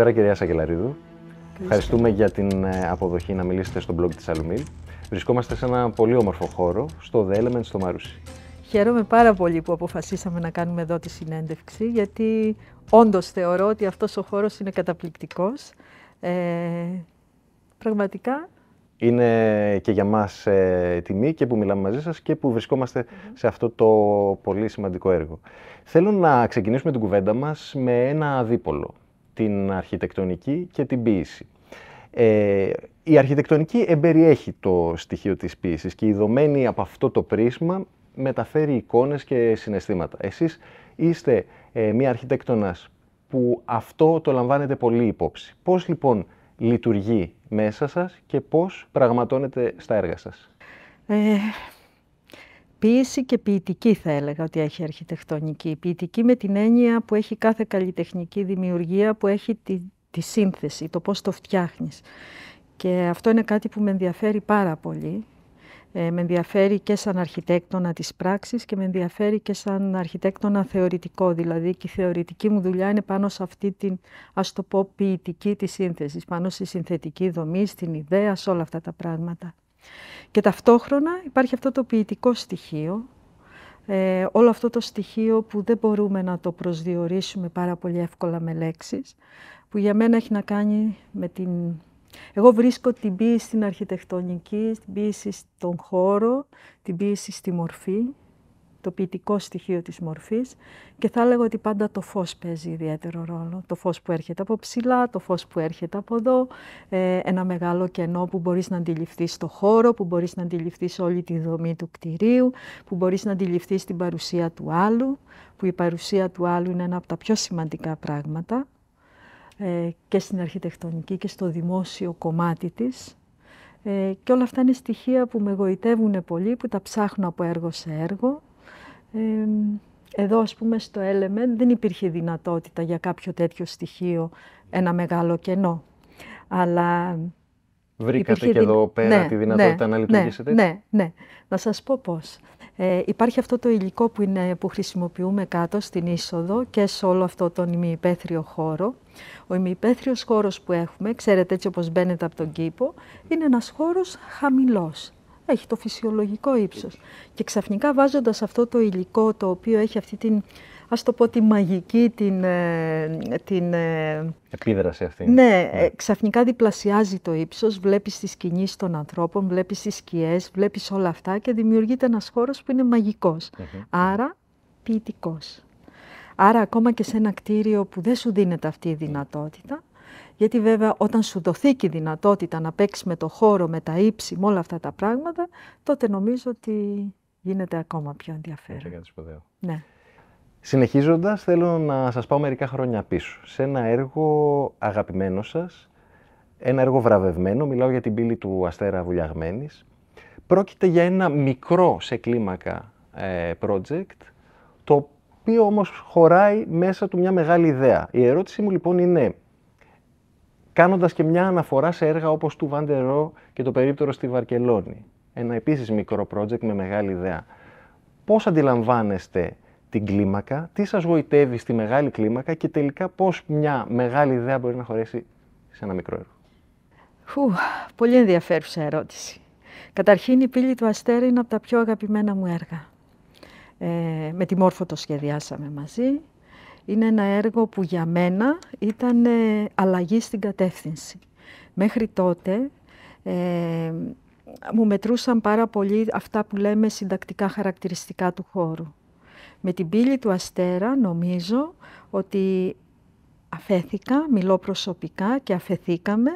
Καλησπέρα κυρία Σακελαρίδου. Ευχαριστούμε για την ε, αποδοχή να μιλήσετε στο blog της Αλουμίλ. Βρισκόμαστε σε ένα πολύ όμορφο χώρο, στο The Element, στο Μαρούσι. Χαίρομαι πάρα πολύ που αποφασίσαμε να κάνουμε εδώ τη συνέντευξη, γιατί όντως θεωρώ ότι αυτός ο χώρος είναι καταπληκτικός. Ε, πραγματικά είναι και για μας ε, τιμή και που μιλάμε μαζί σας και που βρισκομαστε σε αυτό το πολύ σημαντικό έργο. Θέλω να ξεκινήσουμε την κουβέντα μας με ένα δίπολο την αρχιτεκτονική και την ποίηση. Ε, η αρχιτεκτονική εμπεριέχει το στοιχείο της ποίησης και η δομένη από αυτό το πρίσμα μεταφέρει εικόνες και συναισθήματα. Εσείς είστε ε, μία αρχιτέκτονας που αυτό το λαμβάνετε πολύ υπόψη. Πώς λοιπόν λειτουργεί μέσα σας και πώς πραγματώνεται στα έργα σας. Ε, ποιήση και ποιητική θα έλεγα ότι έχει αρχιτεκτονική. Ποιητική με την έννοια που έχει κάθε καλλιτεχνική δημιουργία, που έχει τη, τη σύνθεση, το πώς το φτιάχνεις. Και αυτό είναι κάτι που με ενδιαφέρει πάρα πολύ. Ε, με ενδιαφέρει και σαν αρχιτέκτονα της πράξης και με ενδιαφέρει και σαν αρχιτέκτονα θεωρητικό. Δηλαδή και η θεωρητική μου δουλειά είναι πάνω σε αυτή την, ας το πω, ποιητική της σύνθεσης, πάνω στη συνθετική δομή, στην ιδέα, σε όλα αυτά τα πράγματα. Και ταυτόχρονα υπάρχει αυτό το ποιητικό στοιχείο, ε, όλο αυτό το στοιχείο που δεν μπορούμε να το προσδιορίσουμε πάρα πολύ εύκολα με λέξεις, που για μένα έχει να κάνει με την... Εγώ βρίσκω την ποιηση στην αρχιτεκτονική, την ποιηση στον χώρο, την ποιηση στη μορφή, το ποιητικό στοιχείο της μορφής και θα έλεγα ότι πάντα το φως παίζει ιδιαίτερο ρόλο. Το φως που έρχεται από ψηλά, το φως που έρχεται από εδώ, ε, ένα μεγάλο κενό που μπορείς να αντιληφθείς στο χώρο, που μπορείς να αντιληφθείς όλη τη δομή του κτηρίου, που μπορείς να αντιληφθείς την παρουσία του άλλου, που η παρουσία του άλλου είναι ένα από τα πιο σημαντικά πράγματα ε, και στην αρχιτεκτονική και στο δημόσιο κομμάτι της. Ε, και όλα αυτά είναι στοιχεία που με γοητεύουν πολύ, που τα ψάχνω από έργο σε έργο εδώ ας πούμε στο Element δεν υπήρχε δυνατότητα για κάποιο τέτοιο στοιχείο, ένα μεγάλο κενό. Αλλά Βρήκατε και εδώ πέρα ναι, τη δυνατότητα ναι, να ναι, λειτουργήσετε. Ναι, ναι, ναι. Να σας πω πώς. Ε, υπάρχει αυτό το υλικό που, είναι, που χρησιμοποιούμε κάτω στην είσοδο και σε όλο αυτό τον ημιυπαίθριο χώρο. Ο ημιυπαίθριος χώρος που έχουμε, ξέρετε έτσι όπως μπαίνετε από τον κήπο, είναι ένας χώρος χαμηλός έχει το φυσιολογικό ύψος. Και ξαφνικά βάζοντας αυτό το υλικό το οποίο έχει αυτή την, Ας το πω, τη μαγική, την... Ε, την ε, Επίδραση αυτή. Ναι, ναι. Ε, ξαφνικά διπλασιάζει το ύψος, βλέπεις τις κινήσεις των ανθρώπων, βλέπεις τις σκιές, βλέπεις όλα αυτά και δημιουργείται ένας χώρος που είναι Άρα ποιητικός. Άρα ακόμα και σε ένα κτίριο που δεν σου δίνεται αυτή η δυνατότητα, γιατί βέβαια όταν σου δοθεί και η δυνατότητα να παίξεις με το χώρο, με τα ύψη, με όλα αυτά τα πράγματα, τότε νομίζω ότι γίνεται ακόμα πιο ενδιαφέρον. Κάτι σπουδαίο. Ναι. Συνεχίζοντας, θέλω να σας πάω μερικά χρόνια πίσω, σε ένα έργο αγαπημένο σας, ένα έργο βραβευμένο, μιλάω για την πύλη του Αστέρα Βουλιαγμένης. Πρόκειται για ένα μικρό σε κλίμακα ε, project, το οποίο όμως χωράει μέσα του μια μεγάλη ιδέα. Η ερώτηση μου λοιπόν είναι, Κάνοντας και μια αναφορά σε έργα όπως του Βαντερό και το περίπτερο στη Βαρκελόνη. Ένα επίσης μικρό project με μεγάλη ιδέα. Πώς αντιλαμβάνεστε την κλίμακα, τι σας γοητεύει στη μεγάλη κλίμακα και τελικά πώς μια μεγάλη ιδέα μπορεί να χωρέσει σε ένα μικρό έργο. Φου, πολύ ενδιαφέρουσα ερώτηση. Καταρχήν η πύλη του Αστέρα είναι από τα πιο αγαπημένα μου έργα. Ε, με τη Μόρφο το σχεδιάσαμε μαζί είναι ένα έργο που για μένα ήταν αλλαγή στην κατεύθυνση. Μέχρι τότε ε, μου μετρούσαν πάρα πολύ αυτά που λέμε συντακτικά χαρακτηριστικά του χώρου. Με την πύλη του Αστέρα νομίζω ότι αφέθηκα, μιλώ προσωπικά και αφεθήκαμε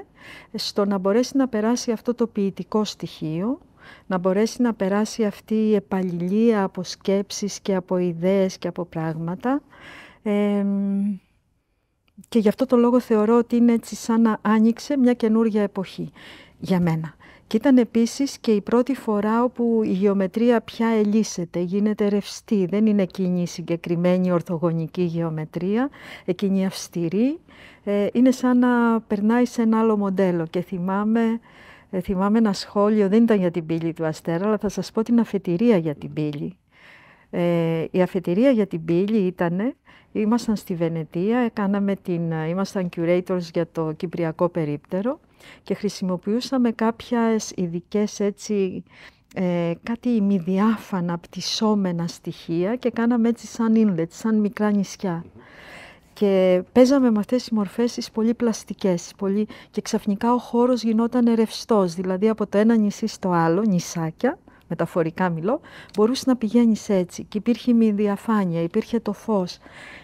στο να μπορέσει να περάσει αυτό το ποιητικό στοιχείο, να μπορέσει να περάσει αυτή η επαλληλία από σκέψεις και από ιδέες και από πράγματα, και γι' αυτό το λόγο θεωρώ ότι είναι έτσι σαν να άνοιξε μια καινούργια εποχή για μένα. Και ήταν επίσης και η πρώτη φορά όπου η γεωμετρία πια ελίσσεται, γίνεται ρευστή. Δεν είναι εκείνη η συγκεκριμένη ορθογωνική γεωμετρία, εκείνη η αυστηρή. Ε, είναι σαν να περνάει σε ένα άλλο μοντέλο και θυμάμαι... Ε, θυμάμαι ένα σχόλιο, δεν ήταν για την πύλη του Αστέρα, αλλά θα σας πω την αφετηρία για την πύλη. Ε, η αφετηρία για την πύλη ήτανε Ήμασταν στη Βενετία, έκαναμε την, ε, ήμασταν curators για το Κυπριακό Περίπτερο και χρησιμοποιούσαμε κάποιες ειδικές έτσι ε, κάτι ημιδιάφανα πτυσσόμενα στοιχεία και κάναμε έτσι σαν inlet, σαν μικρά νησιά. Και παίζαμε με αυτές τις μορφές πολύ πλαστικές πολύ... και ξαφνικά ο χώρος γινόταν ρευστός, δηλαδή από το ένα νησί στο άλλο, νησάκια, μεταφορικά μιλώ, μπορούσε να πηγαίνεις έτσι και υπήρχε η διαφάνεια, υπήρχε το φως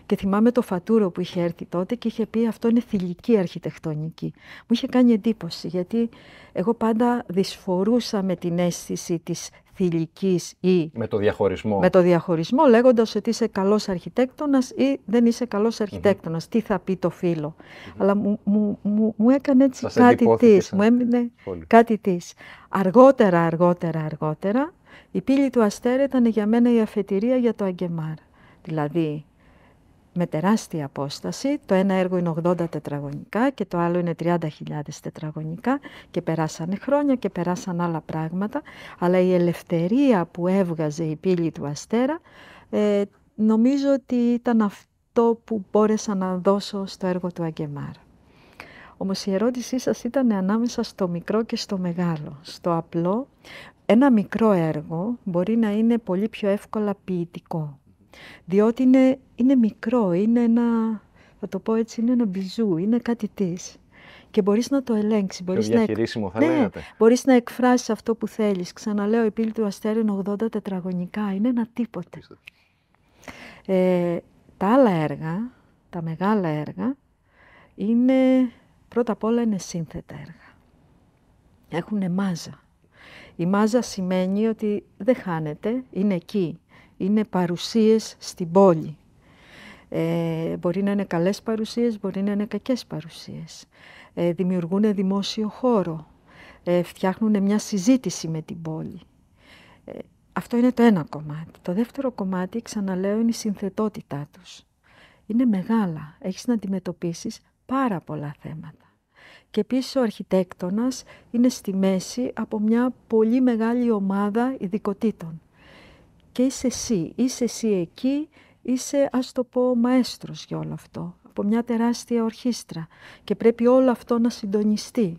και θυμάμαι το φατούρο που είχε έρθει τότε και είχε πει αυτό είναι θηλυκή αρχιτεκτονική. Μου είχε κάνει εντύπωση γιατί εγώ πάντα δυσφορούσα με την αίσθηση της ή... Με το διαχωρισμό. Με το διαχωρισμό λέγοντας ότι είσαι καλός αρχιτέκτονας ή δεν είσαι καλός Τι θα πει το φιλο Αλλά μου, μου, έκανε έτσι κάτι τη. Μου έμεινε κάτι της. Αργότερα, αργότερα, αργότερα η πύλη του αστέρα ήταν για μένα η αφετηρία για το Αγκεμάρ. Δηλαδή με τεράστια απόσταση. Το ένα έργο είναι 80 τετραγωνικά και το άλλο είναι 30.000 τετραγωνικά και περάσανε χρόνια και περάσαν άλλα πράγματα. Αλλά η ελευθερία που έβγαζε η πύλη του Αστέρα ε, νομίζω ότι ήταν αυτό που μπόρεσα να δώσω στο έργο του Αγκεμάρα. Όμως η ερώτησή σας ήταν ανάμεσα στο μικρό και στο μεγάλο, στο απλό. Ένα μικρό έργο μπορεί να είναι πολύ πιο εύκολα ποιητικό διότι είναι, είναι μικρό, είναι ένα, θα το πω έτσι, είναι ένα μπιζού, είναι κάτι της και μπορείς να το ελέγξεις. Μπορείς να... ναι, να εκφράσεις αυτό που θέλεις. Ξαναλέω, η πύλη του αστέρου είναι 80 τετραγωνικά, είναι ένα τίποτε. Ε, τα άλλα έργα, τα μεγάλα έργα, είναι πρώτα απ' όλα είναι σύνθετα έργα. Έχουν μάζα. Η μάζα σημαίνει ότι δεν χάνεται, είναι εκεί είναι παρουσίες στην πόλη. Ε, μπορεί να είναι καλές παρουσίες, μπορεί να είναι κακές παρουσίες. Ε, δημιουργούν δημόσιο χώρο, ε, φτιάχνουν μια συζήτηση με την πόλη. Ε, αυτό είναι το ένα κομμάτι. Το δεύτερο κομμάτι, ξαναλέω, είναι η συνθετότητά τους. Είναι μεγάλα, έχεις να αντιμετωπίσεις πάρα πολλά θέματα. Και επίσης ο αρχιτέκτονας είναι στη μέση από μια πολύ μεγάλη ομάδα ειδικοτήτων και είσαι εσύ, είσαι εσύ εκεί, είσαι ας το πω μαέστρος για όλο αυτό, από μια τεράστια ορχήστρα και πρέπει όλο αυτό να συντονιστεί.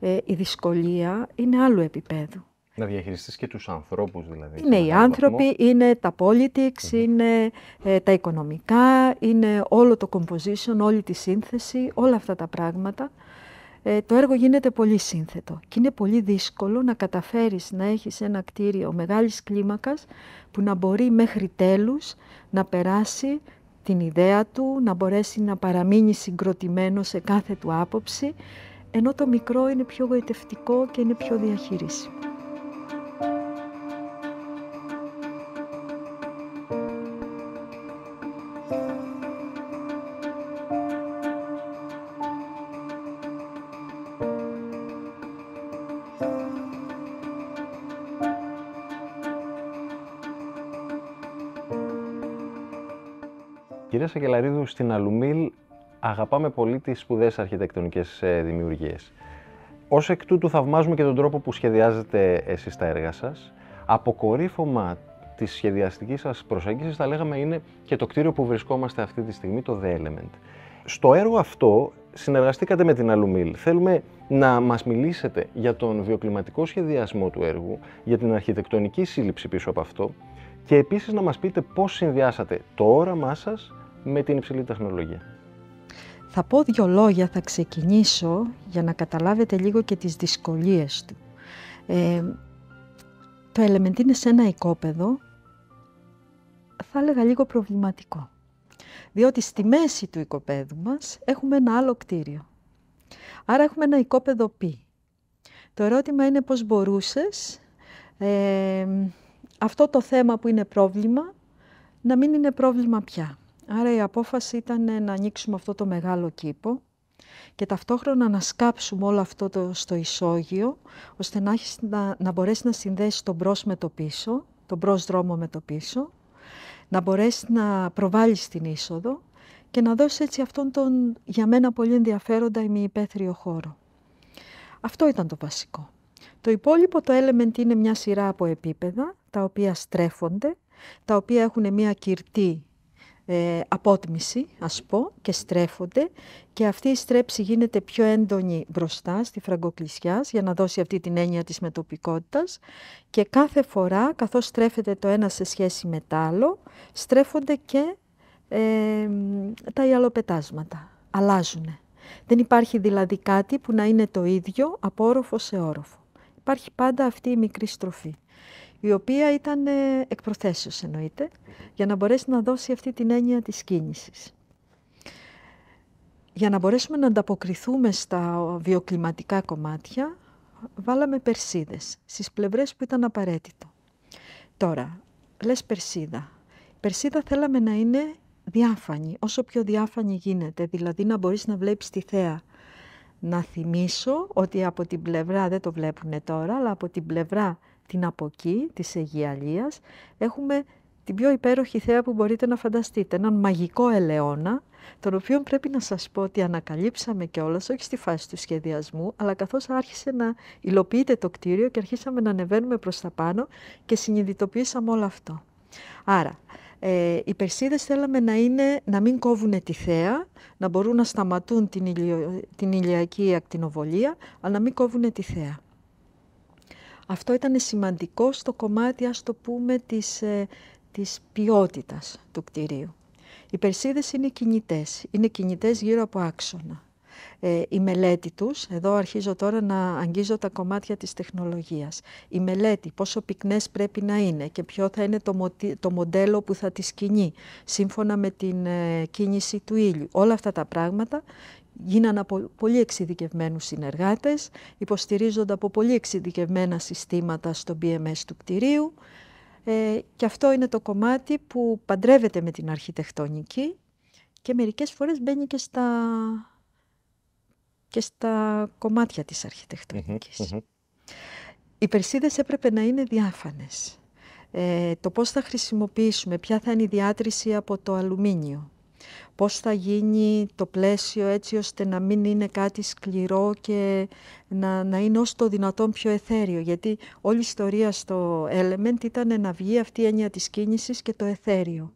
Ε, η δυσκολία είναι άλλου επίπεδου. Να διαχειριστείς και τους ανθρώπους δηλαδή. Είναι οι άνθρωποι, είναι τα politics, είναι ε, τα οικονομικά, είναι όλο το composition, όλη τη σύνθεση, όλα αυτά τα πράγματα ε, το έργο γίνεται πολύ σύνθετο και είναι πολύ δύσκολο να καταφέρεις να έχεις ένα κτίριο μεγάλης κλίμακας που να μπορεί μέχρι τέλους να περάσει την ιδέα του, να μπορέσει να παραμείνει συγκροτημένο σε κάθε του άποψη, ενώ το μικρό είναι πιο γοητευτικό και είναι πιο διαχειρίσιμο. Κυρία Σακελαρίδου, στην Αλουμίλ αγαπάμε πολύ τις σπουδαίες αρχιτεκτονικές ε, δημιουργίες. Ως εκ τούτου θαυμάζουμε και τον τρόπο που σχεδιάζετε εσείς τα έργα σας. Αποκορύφωμα της σχεδιαστικής σας προσέγγισης, θα λέγαμε, είναι και το κτίριο που βρισκόμαστε αυτή τη στιγμή, το The Element. Στο έργο αυτό συνεργαστήκατε με την Αλουμίλ. Θέλουμε να μας μιλήσετε για τον βιοκλιματικό σχεδιασμό του έργου, για την αρχιτεκτονική σύλληψη πίσω από αυτό και επίσης να μας πείτε πώς συνδυάσατε το όραμά σας με την υψηλή τεχνολογία. Θα πω δύο λόγια, θα ξεκινήσω για να καταλάβετε λίγο και τις δυσκολίες του. Ε, το Element είναι σε ένα οικόπεδο, θα έλεγα λίγο προβληματικό. Διότι στη μέση του οικοπαίδου μας έχουμε ένα άλλο κτίριο. Άρα έχουμε ένα οικόπεδο π. Το ερώτημα είναι πώς μπορούσες ε, αυτό το θέμα που είναι πρόβλημα να μην είναι πρόβλημα πια. Άρα η απόφαση ήταν να ανοίξουμε αυτό το μεγάλο κήπο και ταυτόχρονα να σκάψουμε όλο αυτό το στο ισόγειο, ώστε να, έχεις, να, να μπορέσεις να συνδέσεις τον μπρος με το πίσω, τον μπρος δρόμο με το πίσω, να μπορέσεις να προβάλλεις την είσοδο και να δώσεις έτσι αυτόν τον για μένα πολύ ενδιαφέροντα ημιυπαίθριο χώρο. Αυτό ήταν το βασικό. Το υπόλοιπο το element είναι μια σειρά από επίπεδα, τα οποία στρέφονται, τα οποία έχουν μια κυρτή ε, απότμηση, ας πω, και στρέφονται και αυτή η στρέψη γίνεται πιο έντονη μπροστά στη φραγκοκλησιά για να δώσει αυτή την έννοια της μετοπικότητας και κάθε φορά, καθώς στρέφεται το ένα σε σχέση με το άλλο, στρέφονται και ε, τα ιαλοπετάσματα, αλλάζουν. Δεν υπάρχει δηλαδή κάτι που να είναι το ίδιο από όροφο σε όροφο. Υπάρχει πάντα αυτή η μικρή στροφή η οποία ήταν ε, εκ προθέσεως εννοείται, για να μπορέσει να δώσει αυτή την έννοια της κίνησης. Για να μπορέσουμε να ανταποκριθούμε στα βιοκλιματικά κομμάτια, βάλαμε περσίδες στις πλευρές που ήταν απαραίτητο. Τώρα, λες περσίδα. Η περσίδα θέλαμε να είναι διάφανη, όσο πιο διάφανη γίνεται, δηλαδή να μπορείς να βλέπεις τη θέα. Να θυμίσω ότι από την πλευρά, δεν το βλέπουν τώρα, αλλά από την πλευρά την αποκή της Αιγιαλίας έχουμε την πιο υπέροχη θέα που μπορείτε να φανταστείτε, έναν μαγικό ελαιόνα, τον οποίο πρέπει να σας πω ότι ανακαλύψαμε κιόλας όχι στη φάση του σχεδιασμού, αλλά καθώς άρχισε να υλοποιείται το κτίριο και αρχίσαμε να ανεβαίνουμε προς τα πάνω και συνειδητοποιήσαμε όλο αυτό. Άρα, ε, οι Περσίδες θέλαμε να, είναι, να μην κόβουν τη θέα, να μπορούν να σταματούν την, την ηλιακή ακτινοβολία, αλλά να μην κόβουν τη θέα. Αυτό ήταν σημαντικό στο κομμάτι, ας το πούμε, της, ε, της ποιότητας του κτηρίου. Οι Περσίδες είναι κινητές, είναι κινητές γύρω από άξονα. Ε, η μελέτη τους, εδώ αρχίζω τώρα να αγγίζω τα κομμάτια της τεχνολογίας, η μελέτη πόσο πυκνές πρέπει να είναι και ποιο θα είναι το, μοντέλο που θα τις κινεί, σύμφωνα με την ε, κίνηση του ήλιου. Όλα αυτά τα πράγματα γίνανε από πολύ εξειδικευμένους συνεργάτες, υποστηρίζονται από πολύ εξειδικευμένα συστήματα στο BMS του κτηρίου ε, και αυτό είναι το κομμάτι που παντρεύεται με την αρχιτεκτονική και μερικές φορές μπαίνει και στα, και στα κομμάτια της αρχιτεκτονικης Οι περσίδες έπρεπε να είναι διάφανες. Ε, το πώς θα χρησιμοποιήσουμε, ποια θα είναι η διάτρηση από το αλουμίνιο, πώς θα γίνει το πλαίσιο έτσι ώστε να μην είναι κάτι σκληρό και να, να είναι ως το δυνατόν πιο εθέριο. Γιατί όλη η ιστορία στο Element ήταν να βγει αυτή η έννοια της κίνησης και το εθέριο.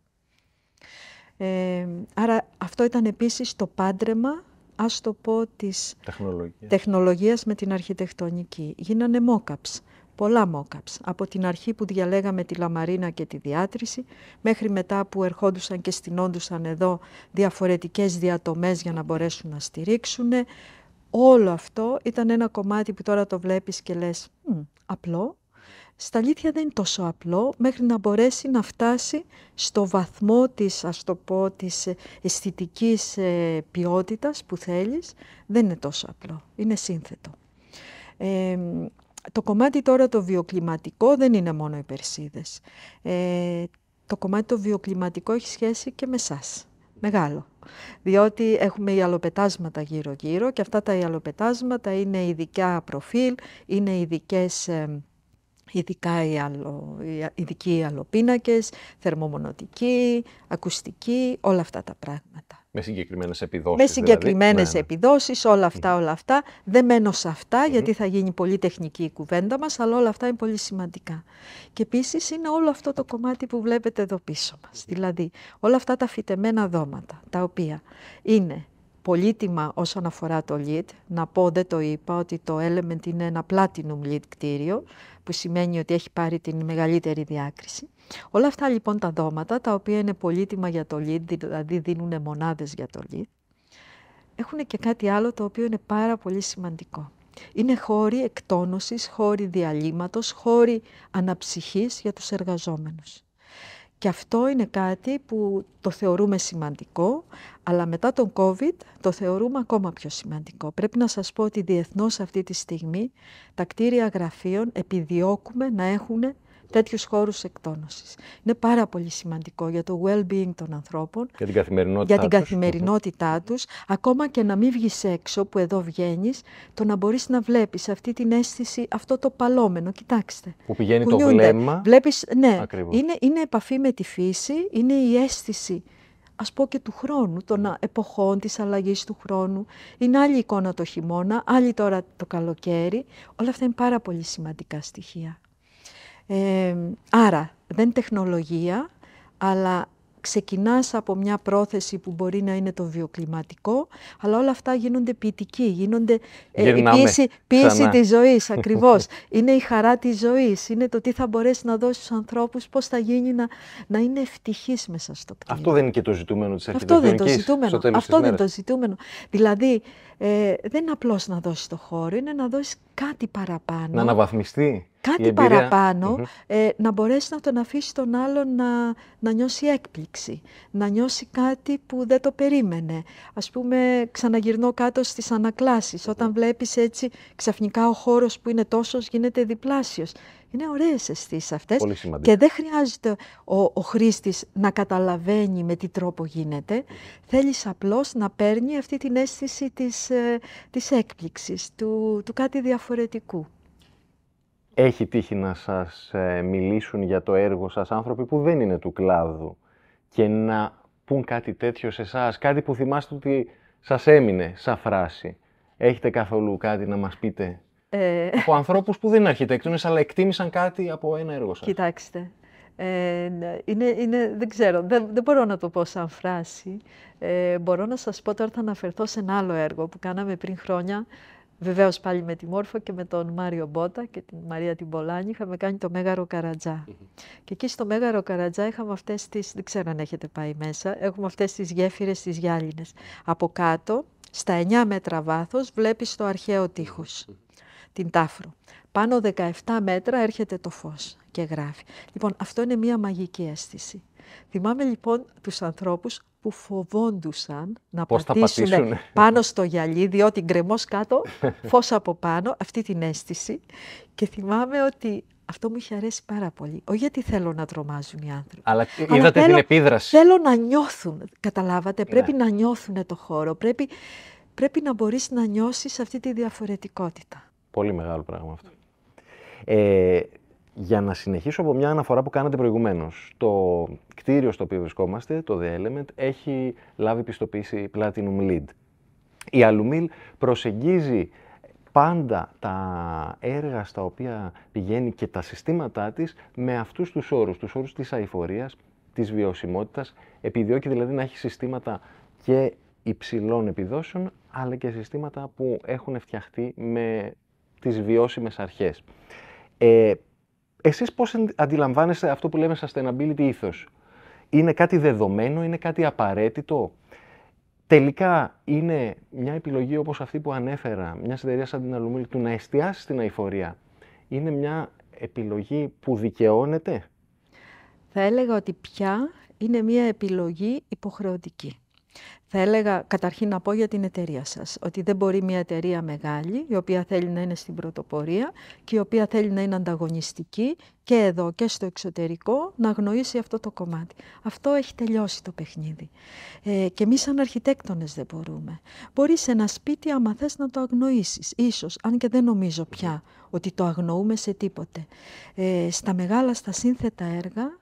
Ε, άρα αυτό ήταν επίσης το πάντρεμα, ας το πω, της τεχνολογίας, με την αρχιτεκτονική. Γίνανε μόκαψ πολλά μόκαψ, από την αρχή που διαλέγαμε τη λαμαρίνα και τη διάτρηση, μέχρι μετά που ερχόντουσαν και στυνόντουσαν εδώ διαφορετικές διατομές για να μπορέσουν να στηρίξουν. Όλο αυτό ήταν ένα κομμάτι που τώρα το βλέπεις και λες απλό. Στα αλήθεια δεν είναι τόσο απλό μέχρι να μπορέσει να φτάσει στο βαθμό της, ας το της ε, αισθητικής ε, ποιότητας που θέλεις. Δεν είναι τόσο απλό, είναι σύνθετο. Το κομμάτι τώρα το βιοκλιματικό δεν είναι μόνο οι Περσίδες. Ε, το κομμάτι το βιοκλιματικό έχει σχέση και με εσάς. Μεγάλο. Διότι έχουμε ιαλοπετάσματα γύρω-γύρω και αυτά τα ιαλοπετάσματα είναι ειδικά προφίλ, είναι ε, ειδικά οι, ειδικοί αλοπίνακες, θερμομονωτικοί, ακουστικοί, όλα αυτά τα πράγματα. Με συγκεκριμένες επιδόσεις. Με συγκεκριμένε δηλαδή. Ναι, ναι. όλα αυτά, όλα αυτά. Δεν μένω σε αυτά, γιατί θα γίνει πολύ τεχνική η κουβέντα μας, αλλά όλα αυτά είναι πολύ σημαντικά. Και επίσης είναι όλο αυτό το κομμάτι που βλέπετε εδώ πίσω μας. Δηλαδή, όλα αυτά τα φυτεμένα δώματα, τα οποία είναι πολύτιμα όσον αφορά το lead. Να πω, δεν το είπα, ότι το Element είναι ένα platinum lead κτίριο, που σημαίνει ότι έχει πάρει την μεγαλύτερη διάκριση. Όλα αυτά λοιπόν τα δόματα, τα οποία είναι πολύτιμα για το lead, δηλαδή δίνουν μονάδες για το lead, έχουν και κάτι άλλο το οποίο είναι πάρα πολύ σημαντικό. Είναι χώροι εκτόνωσης, χώροι διαλύματος, χώροι αναψυχής για τους εργαζόμενους. Και αυτό είναι κάτι που το θεωρούμε σημαντικό, αλλά μετά τον COVID το θεωρούμε ακόμα πιο σημαντικό. Πρέπει να σας πω ότι διεθνώς αυτή τη στιγμή τα κτίρια γραφείων επιδιώκουμε να έχουν Τέτοιους χώρους εκτόνωσης. Είναι πάρα πολύ σημαντικό για το well-being των ανθρώπων, για την καθημερινότητά, για τους. ακόμα και να μην βγεις έξω που εδώ βγαίνεις, το να μπορείς να βλέπεις αυτή την αίσθηση, αυτό το παλόμενο, κοιτάξτε. Που πηγαίνει το βλέμμα. Βλέπεις, ναι, είναι, είναι επαφή με τη φύση, είναι η αίσθηση ας πω και του χρόνου, των εποχών, της αλλαγής του χρόνου. Είναι άλλη εικόνα το χειμώνα, άλλη τώρα το καλοκαίρι. Όλα αυτά είναι πάρα πολύ σημαντικά στοιχεία. Ε, άρα δεν τεχνολογία, αλλά ξεκινάς από μια πρόθεση που μπορεί να είναι το βιοκλιματικό, αλλά όλα αυτά γίνονται ποιητικοί, γίνονται ε, η πίεση, πίεση της ζωής ακριβώς. είναι η χαρά της ζωής, είναι το τι θα μπορέσει να δώσει στους ανθρώπους, πώς θα γίνει να, να είναι ευτυχής μέσα στο κλίμα. Αυτό δεν είναι και το ζητούμενο της αρχιτεκτονικής. Αυτό δεν είναι το ζητούμενο. Αυτό δεν είναι το ζητούμενο. Δηλαδή, ε, δεν είναι απλώς να δώσεις το χώρο, είναι να δώσεις κάτι παραπάνω. Να αναβαθμιστεί κατι εμπειρία... Ε, να μπορέσει να τον αφήσει τον άλλον να, να νιώσει έκπληξη, να νιώσει κάτι που δεν το περίμενε. Ας πούμε, ξαναγυρνώ κάτω στις ανακλασεις όταν βλέπεις έτσι ξαφνικά ο χώρος που είναι τόσος γίνεται διπλάσιος. Είναι ωραίες αισθήσεις αυτές και δεν χρειάζεται ο, ο χρήστης να καταλαβαίνει με τι τρόπο να παίρνει αυτή την αίσθηση της, ε, της έκπληξης, του, του κάτι διαφορετικού έχει τύχει να σας ε, μιλήσουν για το έργο σας άνθρωποι που δεν είναι του κλάδου και να πούν κάτι τέτοιο σε εσάς, κάτι που θυμάστε ότι σας έμεινε σαν φράση. Έχετε καθόλου κάτι να μας πείτε ε... από ανθρώπους που δεν είναι αρχιτέκτονες αλλά εκτίμησαν κάτι από ένα έργο σας. Κοιτάξτε, ε, είναι, είναι, δεν ξέρω, δεν, δεν μπορώ να το πω σαν φράση. Ε, μπορώ να σας πω τώρα θα αναφερθώ σε ένα άλλο έργο που κάναμε πριν χρόνια Βεβαίως πάλι με τη Μόρφο και με τον Μάριο Μπότα και την Μαρία Τιμπολάνη είχαμε κάνει το Μέγαρο Και εκεί στο Μέγαρο Καρατζά είχαμε αυτές τις. Δεν ξέρω αν έχετε πάει μέσα. Έχουμε αυτές τις γέφυρες τις γυάλινες. Από κάτω, στα 9 μέτρα βάθος, βλέπεις το αρχαίο την τάφρο. Πάνω 17 μέτρα έρχεται το φως και γράφει. Λοιπόν, αυτό είναι μια μαγική αίσθηση. Θυμάμαι λοιπόν τους ανθρώπους που φοβόντουσαν να Πώς πατήσουν, πάνω στο γυαλί, διότι γκρεμός κάτω, φως από πάνω, αυτή την αίσθηση. Και θυμάμαι ότι αυτό μου είχε αρέσει πάρα πολύ. Όχι γιατί θέλω να τρομάζουν οι άνθρωποι. Αλλά, είδατε θέλω, την επίδραση. Θέλω να νιώθουν, καταλάβατε, ναι. πρέπει να νιώθουν το χώρο. Πρέπει, πρέπει να μπορείς να νιώσεις αυτή τη διαφορετικότητα. Πολύ μεγάλο πράγμα αυτό. Ε, για να συνεχίσω από μια αναφορά που κάνατε προηγουμένως. Το κτίριο στο οποίο βρισκόμαστε, το The Element, έχει λάβει πιστοποίηση Platinum Lead. Η Alumil προσεγγίζει πάντα τα έργα στα οποία πηγαίνει και τα συστήματά της με αυτούς τους όρους, τους όρους της αηφορίας, της βιωσιμότητας, επιδιώκει δηλαδή να έχει συστήματα και υψηλών επιδόσεων, αλλά και συστήματα που έχουν φτιαχτεί με τις βιώσιμες αρχές. Ε, εσείς πώς αντιλαμβάνεστε αυτό που λέμε sustainability ήθος. Είναι κάτι δεδομένο, είναι κάτι απαραίτητο. Τελικά είναι μια επιλογή όπως αυτή που ανέφερα, μια εταιρεία σαν την Αλουμίλη, του να εστιάσει στην αηφορία. Είναι μια επιλογή που δικαιώνεται. Θα έλεγα ότι πια είναι μια επιλογή υποχρεωτική. Θα έλεγα καταρχήν να πω για την εταιρεία σας, ότι δεν μπορεί μια εταιρεία μεγάλη, η οποία θέλει να είναι στην πρωτοπορία και η οποία θέλει να είναι ανταγωνιστική και εδώ και στο εξωτερικό, να αγνοήσει αυτό το κομμάτι. Αυτό έχει τελειώσει το παιχνίδι. Ε, και εμείς σαν αρχιτέκτονες δεν μπορούμε. Μπορείς σε ένα σπίτι, άμα θες, να το αγνοήσεις, ίσως, αν και δεν νομίζω πια ότι το αγνοούμε σε τίποτε. Ε, στα μεγάλα, στα σύνθετα έργα,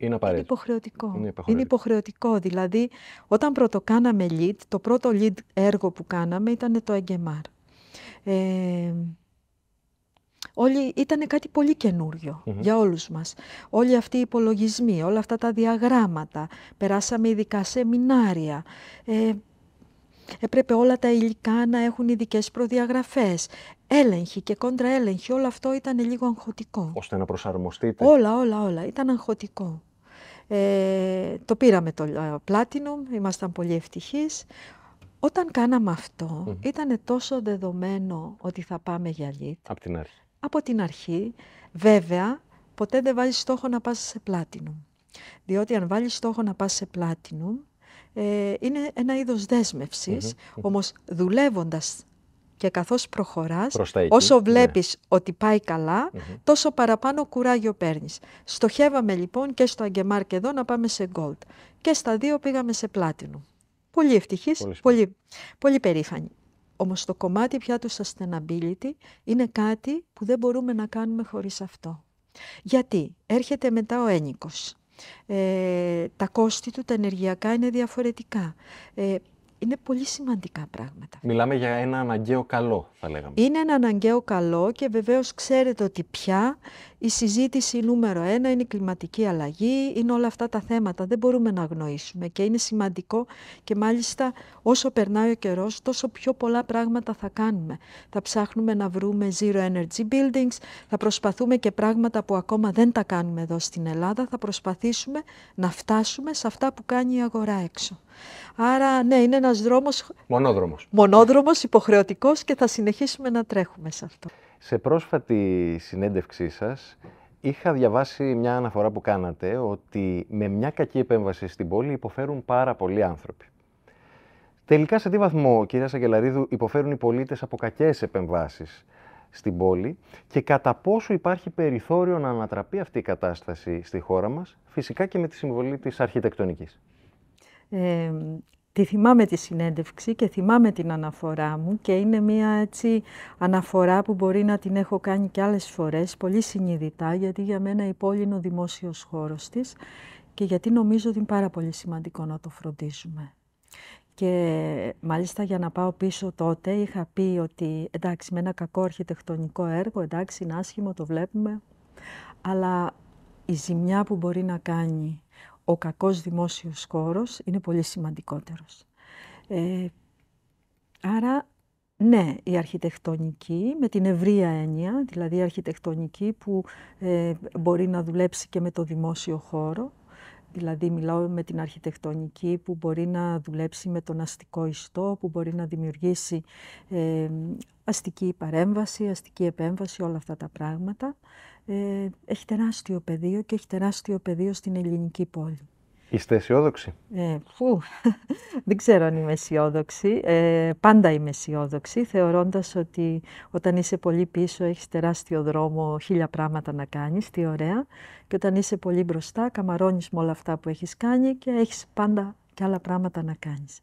είναι υποχρεωτικό. Είναι υποχρεωτικό. Δηλαδή, όταν πρώτο κάναμε lead, το πρώτο lead έργο που κάναμε ήταν το Εγκεμάρ. Ε, όλοι ήταν κάτι πολύ για όλους μας. Όλοι αυτοί οι υπολογισμοί, όλα αυτά τα διαγράμματα, περάσαμε ειδικά σεμινάρια. Ε, έπρεπε όλα τα υλικά να έχουν ειδικές προδιαγραφές, έλεγχη και κόντρα έλεγχη. Όλο αυτό ήταν λίγο αγχωτικό. Ώστε να προσαρμοστείτε. Όλα, όλα, όλα. Ήταν αγχωτικό. Ε, το πήραμε το ε, Platinum, ήμασταν πολύ ευτυχείς. Όταν κάναμε αυτό, ήταν τόσο δεδομένο ότι θα πάμε για lead. Από την αρχή. Από την αρχή. Βέβαια, ποτέ δεν βάζεις στόχο να πας σε Platinum. Διότι αν βάλεις στόχο να πας σε Platinum, ε, είναι ένα είδος δέσμευσης, mm-hmm. όμως δουλεύοντας και καθώς προχωράς, όσο ναι. βλέπεις ότι πάει τόσο παραπάνω κουράγιο παίρνεις. Στοχεύαμε λοιπόν και στο Αγκεμάρ και εδώ να πάμε σε gold. Και στα δύο πήγαμε σε πλάτινο. Πολύ ευτυχής, πολύ, πολύ, πολύ Όμως το κομμάτι πια του sustainability είναι κάτι που δεν μπορούμε να κάνουμε χωρίς αυτό. Γιατί έρχεται μετά ο ένικος. Ε, τα κόστη του, τα ενεργειακά είναι διαφορετικά. Ε, είναι πολύ σημαντικά πράγματα. Μιλάμε για ένα αναγκαίο καλό, θα λέγαμε. Είναι ένα αναγκαίο καλό και βεβαίως ξέρετε ότι πια η συζήτηση νούμερο ένα είναι η κλιματική αλλαγή, είναι όλα αυτά τα θέματα. Δεν μπορούμε να αγνοήσουμε και είναι σημαντικό και μάλιστα όσο περνάει ο καιρός τόσο πιο πολλά πράγματα θα κάνουμε. Θα ψάχνουμε να βρούμε zero energy buildings, θα προσπαθούμε και πράγματα που ακόμα δεν τα κάνουμε εδώ στην Ελλάδα, θα προσπαθήσουμε να φτάσουμε σε αυτά που κάνει η αγορά έξω. Άρα ναι, είναι ένα δρόμος... Μονόδρομος. Μονόδρομος, υποχρεωτικός και θα συνεχίσουμε να τρέχουμε σε αυτό. Σε πρόσφατη συνέντευξή σας είχα διαβάσει μια αναφορά που κάνατε ότι με μια κακή επέμβαση στην πόλη υποφέρουν πάρα πολλοί άνθρωποι. Τελικά σε τι βαθμό, κυρία Σαγκελαρίδου, υποφέρουν οι πολίτες από κακές επεμβάσεις στην πόλη και κατά πόσο υπάρχει περιθώριο να ανατραπεί αυτή η κατάσταση στη χώρα μας, φυσικά και με τη συμβολή της αρχιτεκτονικής. Ε, Τη θυμάμαι τη συνέντευξη και θυμάμαι την αναφορά μου και είναι μια έτσι αναφορά που μπορεί να την έχω κάνει και άλλες φορές, πολύ συνειδητά, γιατί για μένα η πόλη είναι ο δημόσιος χώρος της και γιατί νομίζω ότι είναι πάρα πολύ σημαντικό να το φροντίζουμε. Και μάλιστα για να πάω πίσω τότε είχα πει ότι εντάξει με ένα κακό αρχιτεκτονικό έργο, εντάξει είναι άσχημο, το βλέπουμε, αλλά η ζημιά που μπορεί να κάνει ο κακός δημόσιος χώρος είναι πολύ σημαντικότερος. Ε, άρα, ναι, η αρχιτεκτονική με την ευρεία έννοια, δηλαδή η αρχιτεκτονική που ε, μπορεί να δουλέψει και με το δημόσιο χώρο, δηλαδή μιλάω με την αρχιτεκτονική που μπορεί να δουλέψει με τον αστικό ιστό, που μπορεί να δημιουργήσει ε, αστική παρέμβαση, αστική επέμβαση, όλα αυτά τα πράγματα ε, έχει τεράστιο πεδίο και έχει τεράστιο πεδίο στην ελληνική πόλη. Είστε αισιόδοξοι. Ε, φου, δεν ξέρω αν είμαι αισιόδοξη. Ε, πάντα είμαι αισιόδοξη, θεωρώντας ότι όταν είσαι πολύ πίσω έχεις τεράστιο δρόμο, χίλια πράγματα να κάνεις, τι ωραία. Και όταν είσαι πολύ μπροστά, καμαρώνεις με όλα αυτά που έχεις κάνει και έχεις πάντα και άλλα πράγματα να κάνεις.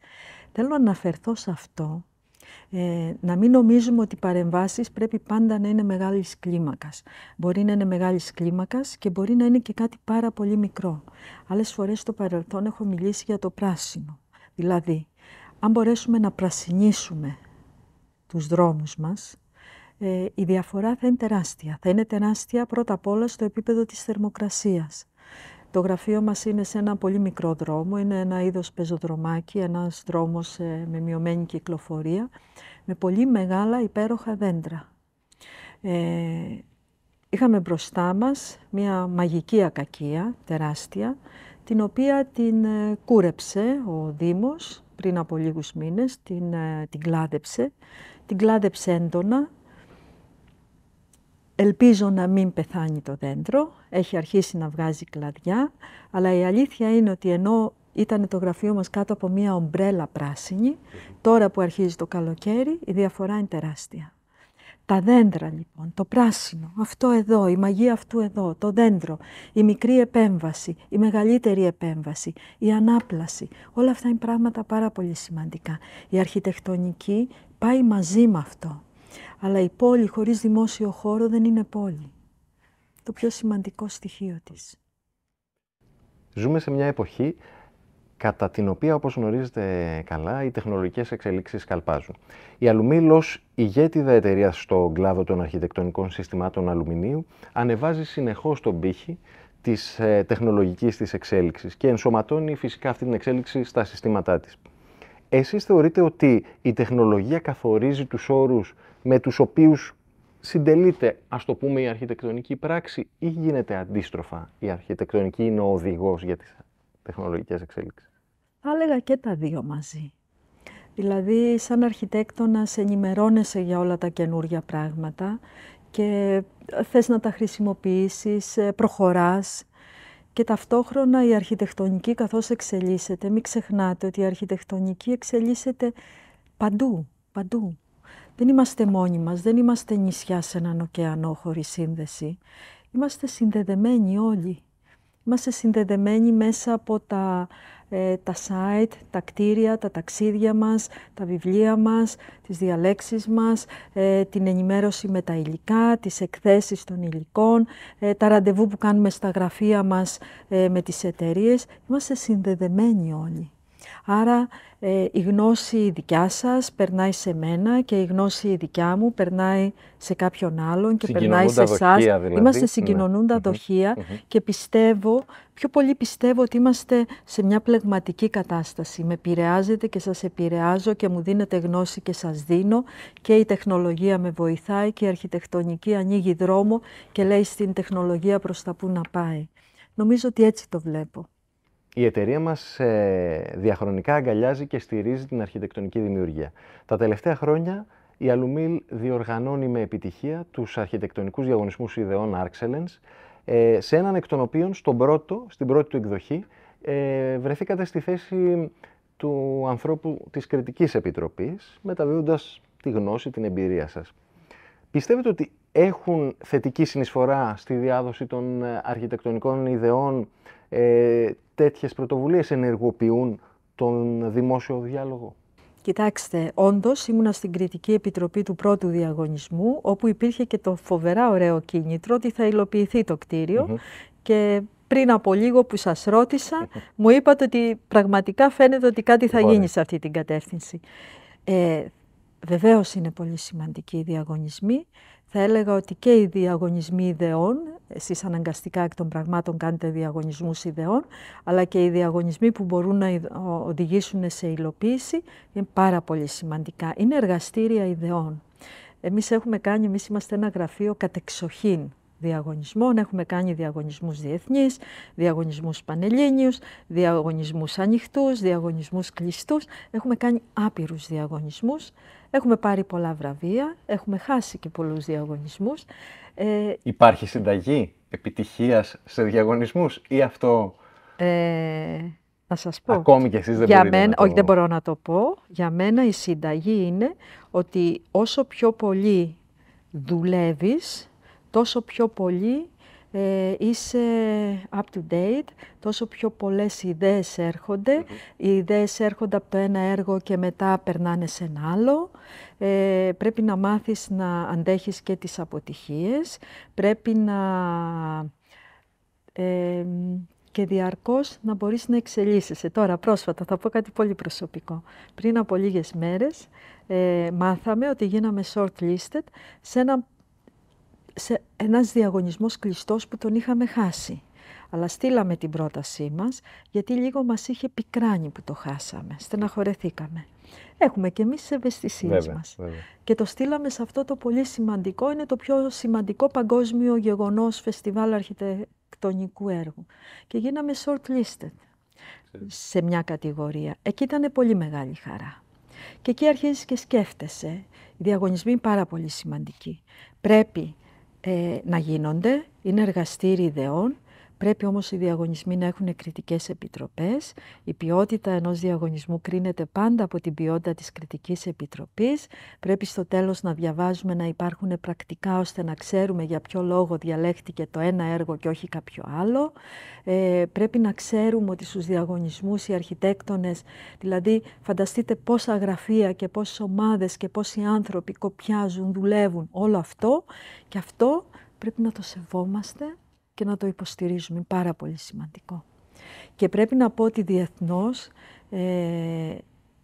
Θέλω να αναφερθώ σε αυτό, ε, να μην νομίζουμε ότι οι παρεμβάσεις πρέπει πάντα να είναι μεγάλης κλίμακας. Μπορεί να είναι μεγάλης κλίμακας και μπορεί να είναι και κάτι πάρα πολύ μικρό. Άλλες φορές στο παρελθόν έχω μιλήσει για το πράσινο. Δηλαδή, αν μπορέσουμε να πρασινίσουμε τους δρόμους μας, ε, η διαφορά θα είναι τεράστια. Θα είναι τεράστια πρώτα απ' όλα στο επίπεδο της θερμοκρασίας. Το γραφείο μας είναι σε ένα πολύ μικρό δρόμο, είναι ένα είδος πεζοδρομάκι, ένας δρόμος ε, με μειωμένη κυκλοφορία, με πολύ μεγάλα υπέροχα δέντρα. Ε, είχαμε μπροστά μας μια μαγική ακακία, τεράστια, την οποία την ε, κούρεψε ο Δήμος πριν από λίγους μήνες, την, ε, την κλάδεψε, την κλάδεψε έντονα, Ελπίζω να μην πεθάνει το δέντρο, έχει αρχίσει να βγάζει κλαδιά, αλλά η αλήθεια είναι ότι ενώ ήταν το γραφείο μας κάτω από μία ομπρέλα πράσινη, τώρα που αρχίζει το καλοκαίρι η διαφορά είναι τεράστια. Τα δέντρα λοιπόν, το πράσινο, αυτό εδώ, η μαγεία αυτού εδώ, το δέντρο, η μικρή επέμβαση, η μεγαλύτερη επέμβαση, η ανάπλαση, όλα αυτά είναι πράγματα πάρα πολύ σημαντικά. Η αρχιτεκτονική πάει μαζί με αυτό. Αλλά η πόλη χωρίς δημόσιο χώρο δεν είναι πόλη. Το πιο σημαντικό στοιχείο της. Ζούμε σε μια εποχή κατά την οποία, όπως γνωρίζετε καλά, οι τεχνολογικές εξελίξεις καλπάζουν. Η Αλουμίλος, ηγέτιδα εταιρεία στον κλάδο των αρχιτεκτονικών συστημάτων αλουμινίου, ανεβάζει συνεχώς τον πύχη της ε, τεχνολογικής της εξέλιξης και ενσωματώνει φυσικά αυτή την εξέλιξη στα συστήματά της. Εσείς θεωρείτε ότι η τεχνολογία καθορίζει τους όρους με τους οποίους συντελείται, ας το πούμε, η αρχιτεκτονική πράξη ή γίνεται αντίστροφα η αρχιτεκτονική είναι ο οδηγός για τις τεχνολογικές εξέλιξεις. Θα έλεγα και τα δύο μαζί. Δηλαδή, σαν αρχιτέκτονας ενημερώνεσαι για όλα τα καινούργια πράγματα και θες να τα χρησιμοποιήσεις, ε, προχωράς και ταυτόχρονα η αρχιτεκτονική καθώς εξελίσσεται. Μην ξεχνάτε ότι η αρχιτεκτονική εξελίσσεται παντού, παντού. Δεν είμαστε μόνοι μας, δεν είμαστε νησιά σε έναν ωκεανό χωρίς σύνδεση. Είμαστε συνδεδεμένοι όλοι. Είμαστε συνδεδεμένοι μέσα από τα, ε, τα site, τα κτίρια, τα ταξίδια μας, τα βιβλία μας, τις διαλέξεις μας, ε, την ενημέρωση με τα υλικά, τις εκθέσεις των υλικών, ε, τα ραντεβού που κάνουμε στα γραφεία μας με τις εταιρείες. Είμαστε συνδεδεμένοι όλοι. Άρα ε, η γνώση δικιά σας περνάει σε μένα και η γνώση δικιά μου περνάει σε κάποιον άλλον και περνάει σε εσάς. Δηλαδή. Είμαστε ναι. συγκοινωνούντα δοχεια και πιστεύω, πιο πολύ πιστεύω ότι είμαστε σε μια πλεγματική κατάσταση. Με επηρεάζετε και σας επηρεάζω και μου δίνετε γνώση και σας δίνω και η τεχνολογία με βοηθάει και η αρχιτεκτονική ανοίγει δρόμο και λέει στην τεχνολογία προς τα που να πάει. Νομίζω ότι έτσι το βλέπω. Η εταιρεία μας ε, διαχρονικά αγκαλιάζει και στηρίζει την αρχιτεκτονική δημιουργία. Τα τελευταία χρόνια η Αλουμίλ διοργανώνει με επιτυχία τους αρχιτεκτονικούς διαγωνισμούς ιδεών Arxelens, ε, σε έναν εκ των οποίων στον πρώτο, στην πρώτη του εκδοχή ε, βρεθήκατε στη θέση του ανθρώπου της Κριτικής Επιτροπής, μεταβίοντα τη γνώση, την εμπειρία σας. Πιστεύετε ότι έχουν θετική συνεισφορά στη διάδοση των ε, αρχιτεκτονικών ιδεών τέτοιες πρωτοβουλίες ενεργοποιούν τον δημόσιο διάλογο. Κοιτάξτε, όντως ήμουνα στην κριτική επιτροπή του πρώτου διαγωνισμού, όπου υπήρχε και το φοβερά ωραίο κίνητρο ότι θα υλοποιηθεί το κτιριο Και πριν από λίγο που σας ρωτησα μου είπατε ότι πραγματικά φαίνεται ότι κάτι θα γίνει σε αυτή την κατεύθυνση. Ε, Βεβαίως είναι πολύ σημαντικοί οι διαγωνισμοί. Θα έλεγα ότι και οι διαγωνισμοί ιδεών εσείς αναγκαστικά εκ των πραγμάτων κάνετε διαγωνισμούς ιδεών, αλλά και οι διαγωνισμοί που μπορούν να οδηγήσουν σε υλοποίηση είναι πάρα πολύ σημαντικά. Είναι εργαστήρια ιδεών. Εμείς έχουμε κάνει, εμείς είμαστε ένα γραφείο κατεξοχήν διαγωνισμών. Έχουμε κάνει διαγωνισμούς διεθνείς, διαγωνισμούς πανελλήνιους, διαγωνισμούς ανοιχτούς, διαγωνισμούς κλειστούς. Έχουμε κάνει άπειρους διαγωνισμούς. Έχουμε πάρει πολλά βραβεία, έχουμε χάσει και πολλούς διαγωνισμούς. Ε, Υπάρχει συνταγή επιτυχίας σε διαγωνισμούς ή αυτό... Ε, να σας πω. Ακόμη και εσείς δεν για να το... Όχι, μπορώ να το πω. Για μένα η συνταγή είναι ότι όσο πιο πολύ δουλεύεις, τόσο πιο πολύ ε, είσαι up to date, τόσο πιο πολλές ιδέες Οι ιδέες έρχονται από το ένα έργο και μετά περνάνε σε ένα άλλο. Ε, πρέπει να μάθεις να αντέχεις και τις αποτυχίες. Πρέπει να... Ε, και διαρκώς να μπορείς να εξελίσσεσαι. Τώρα πρόσφατα θα πω κάτι πολύ προσωπικό. Πριν από λίγες μέρες ε, μάθαμε ότι γίναμε shortlisted σε ένα σε ένας διαγωνισμός κλειστός που τον είχαμε χάσει. Αλλά στείλαμε την πρότασή μας, γιατί λίγο μας είχε πικράνει που το χάσαμε. Στεναχωρεθήκαμε. Έχουμε και εμείς τις ευαισθησίες μας. Βέβαια. Και το στείλαμε σε αυτό το πολύ σημαντικό, είναι το πιο σημαντικό παγκόσμιο γεγονός φεστιβάλ αρχιτεκτονικού έργου. Και γίναμε shortlisted σε μια κατηγορία. Εκεί ήταν πολύ μεγάλη χαρά. Και εκεί αρχίζεις και σκέφτεσαι. Οι διαγωνισμοί είναι πάρα πολύ σημαντικοί. Πρέπει ε, να γίνονται. Είναι εργαστήρι ιδεών Πρέπει όμως οι διαγωνισμοί να έχουν κριτικές επιτροπές. Η ποιότητα ενός διαγωνισμού κρίνεται πάντα από την ποιότητα της κριτικής επιτροπής. Πρέπει στο τέλος να διαβάζουμε να υπάρχουν πρακτικά ώστε να ξέρουμε για ποιο λόγο διαλέχτηκε το ένα έργο και όχι κάποιο άλλο. Ε, πρέπει να ξέρουμε ότι στους διαγωνισμούς οι αρχιτέκτονες, δηλαδή φανταστείτε πόσα γραφεία και πόσες ομάδες και πόσοι άνθρωποι κοπιάζουν, δουλεύουν, όλο αυτό και αυτό πρέπει να το σεβόμαστε και να το υποστηρίζουμε. Είναι πάρα πολύ σημαντικό. Και πρέπει να πω ότι διεθνώς, ε,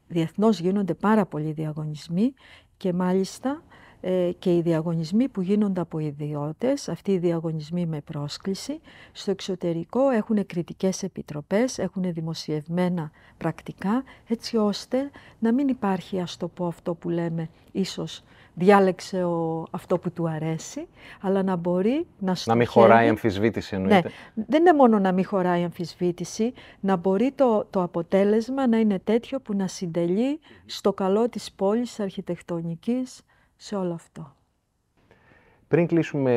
διεθνώς γίνονται πάρα πολλοί διαγωνισμοί και μάλιστα ε, και οι διαγωνισμοί που γίνονται από ιδιώτες, αυτοί οι διαγωνισμοί με πρόσκληση, στο εξωτερικό έχουν κριτικές επιτροπές, έχουν δημοσιευμένα πρακτικά, έτσι ώστε να μην υπάρχει, ας το πω αυτό που λέμε, ίσως διάλεξε αυτό που του αρέσει, αλλά να μπορεί να Να μην χωράει αμφισβήτηση εννοείται. Ναι. δεν είναι μόνο να μην χωράει να μπορεί το, το αποτέλεσμα να είναι τέτοιο που να συντελεί στο καλό της πόλης, αρχιτεκτονικής, σε όλο αυτό. Πριν κλείσουμε,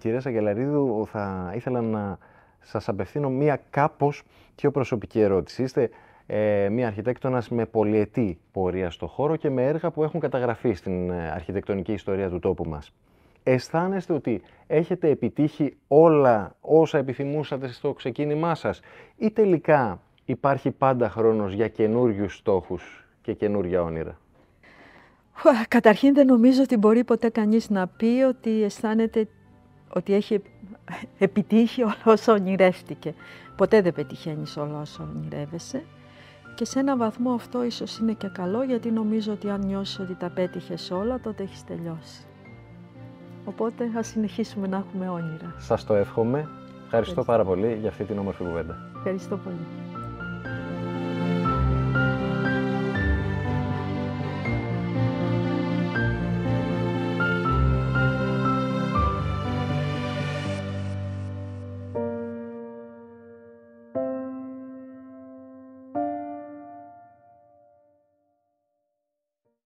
κυρία Σαγκελαρίδου, θα ήθελα να σας απευθύνω μία κάπως πιο προσωπική ερώτηση. Είστε ε, μία αρχιτέκτονας με πολυετή πορεία στο χώρο και με έργα που έχουν καταγραφεί στην ε, αρχιτεκτονική ιστορία του τόπου μας. Αισθάνεστε ότι έχετε επιτύχει όλα όσα επιθυμούσατε στο ξεκίνημά σας ή τελικά υπάρχει πάντα χρόνος για καινούριους στόχους και καινούρια όνειρα. Καταρχήν δεν νομίζω ότι μπορεί ποτέ κανείς να πει ότι αισθάνεται ότι έχει επιτύχει όλο όσο ονειρεύτηκε. Ποτέ δεν πετυχαίνεις όλο όσο ονειρεύεσαι. Και σε ένα βαθμό αυτό ίσως είναι και καλό γιατί νομίζω ότι αν νιώσεις ότι τα πέτυχες όλα τότε έχεις τελειώσει. Οπότε θα συνεχίσουμε να έχουμε όνειρα. Σας το εύχομαι. Ευχαριστώ, Ευχαριστώ. πάρα πολύ για αυτή την όμορφη κουβέντα. Ευχαριστώ πολύ.